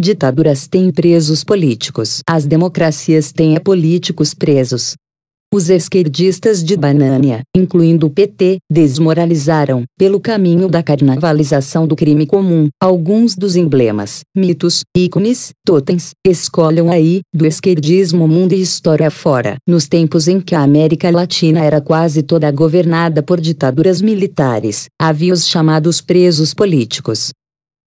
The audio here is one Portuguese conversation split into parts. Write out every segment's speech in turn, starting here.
Ditaduras têm presos políticos. As democracias têm é políticos presos. Os esquerdistas de Banânia, incluindo o PT, desmoralizaram, pelo caminho da carnavalização do crime comum, alguns dos emblemas, mitos, ícones, totens, escolham aí, do esquerdismo mundo e história fora. Nos tempos em que a América Latina era quase toda governada por ditaduras militares, havia os chamados presos políticos.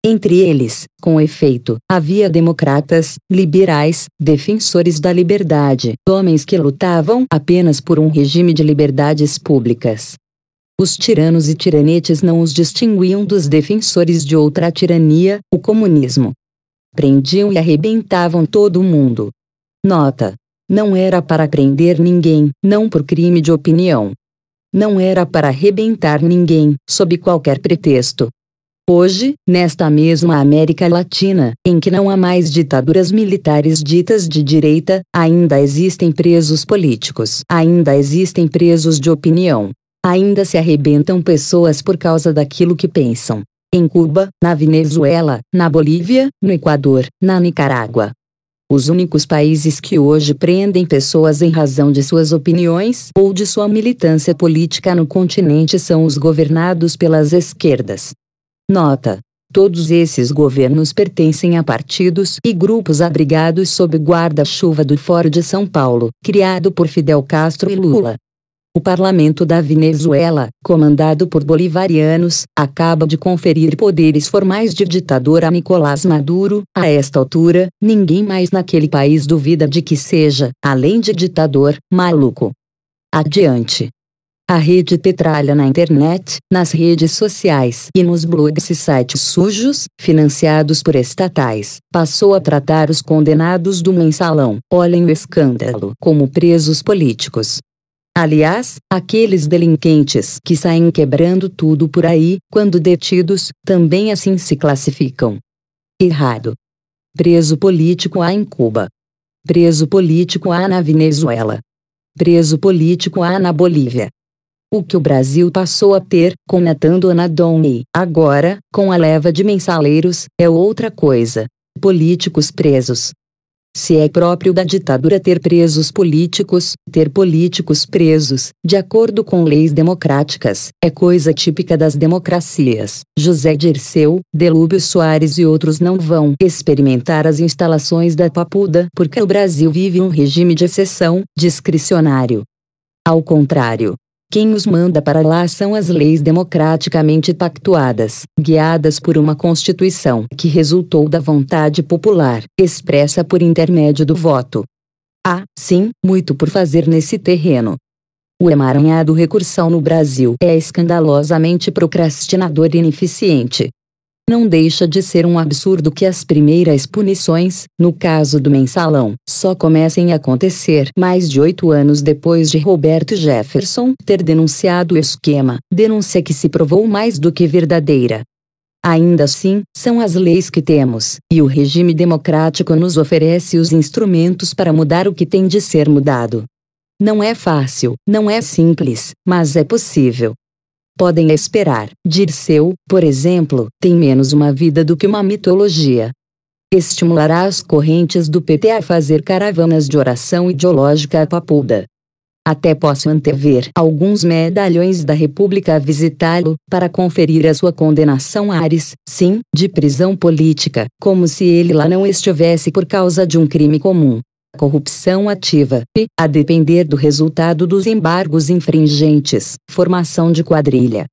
Entre eles, com efeito, havia democratas, liberais, defensores da liberdade, homens que lutavam apenas por um regime de liberdades públicas. Os tiranos e tiranetes não os distinguiam dos defensores de outra tirania, o comunismo. Prendiam e arrebentavam todo mundo. Nota: não era para prender ninguém, não por crime de opinião. Não era para arrebentar ninguém, sob qualquer pretexto, Hoje, nesta mesma América Latina, em que não há mais ditaduras militares ditas de direita, ainda existem presos políticos, ainda existem presos de opinião. Ainda se arrebentam pessoas por causa daquilo que pensam. Em Cuba, na Venezuela, na Bolívia, no Equador, na Nicarágua. Os únicos países que hoje prendem pessoas em razão de suas opiniões ou de sua militância política no continente são os governados pelas esquerdas. Nota: Todos esses governos pertencem a partidos e grupos abrigados sob guarda-chuva do Fórum de São Paulo, criado por Fidel Castro e Lula. O parlamento da Venezuela, comandado por bolivarianos, acaba de conferir poderes formais de ditador a Nicolás Maduro. A esta altura, ninguém mais naquele país duvida de que seja, além de ditador, maluco. Adiante. A rede petralha na internet, nas redes sociais e nos blogs e sites sujos, financiados por estatais, passou a tratar os condenados do mensalão, olhem o escândalo, como presos políticos. Aliás, aqueles delinquentes que saem quebrando tudo por aí, quando detidos, também assim se classificam. Errado. Preso político há em Cuba. Preso político há na Venezuela. Preso político há na Bolívia o que o Brasil passou a ter com Natan Donadoni. Agora, com a leva de mensaleiros, é outra coisa. Políticos presos. Se é próprio da ditadura ter presos políticos, ter políticos presos, de acordo com leis democráticas, é coisa típica das democracias. José Dirceu, Delúbio Soares e outros não vão experimentar as instalações da Papuda porque o Brasil vive um regime de exceção, discricionário. Ao contrário, quem os manda para lá são as leis democraticamente pactuadas, guiadas por uma Constituição que resultou da vontade popular, expressa por intermédio do voto. Há, ah, sim, muito por fazer nesse terreno. O emaranhado recursal no Brasil é escandalosamente procrastinador e ineficiente, não deixa de ser um absurdo que as primeiras punições, no caso do mensalão, só comecem a acontecer mais de oito anos depois de Roberto Jefferson ter denunciado o esquema, denúncia que se provou mais do que verdadeira. Ainda assim, são as leis que temos, e o regime democrático nos oferece os instrumentos para mudar o que tem de ser mudado. Não é fácil, não é simples, mas é possível podem esperar. Dirceu, por exemplo, tem menos uma vida do que uma mitologia. Estimulará as correntes do PT a fazer caravanas de oração ideológica a papuda. Até posso antever alguns medalhões da República a visitá-lo, para conferir a sua condenação a Ares, sim, de prisão política, como se ele lá não estivesse por causa de um crime comum corrupção ativa, p. a depender do resultado dos embargos infringentes, formação de quadrilha.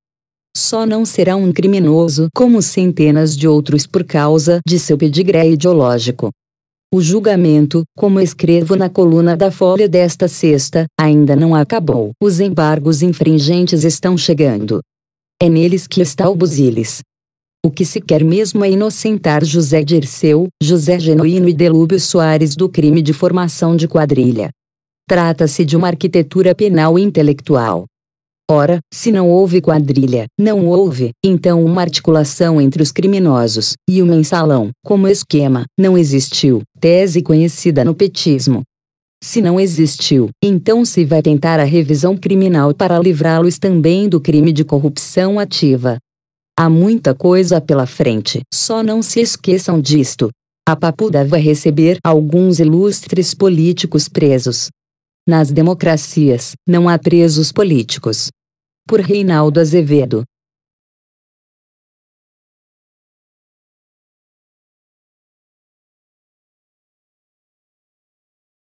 Só não será um criminoso como centenas de outros por causa de seu pedigré ideológico. O julgamento, como escrevo na coluna da Folha desta sexta, ainda não acabou. Os embargos infringentes estão chegando. É neles que está o busilis. O que se quer mesmo é inocentar José Dirceu, José Genuíno e Delúbio Soares do crime de formação de quadrilha. Trata-se de uma arquitetura penal intelectual. Ora, se não houve quadrilha, não houve, então uma articulação entre os criminosos, e o mensalão, como esquema, não existiu, tese conhecida no petismo. Se não existiu, então se vai tentar a revisão criminal para livrá-los também do crime de corrupção ativa, Há muita coisa pela frente, só não se esqueçam disto. A Papuda vai receber alguns ilustres políticos presos. Nas democracias, não há presos políticos. Por Reinaldo Azevedo.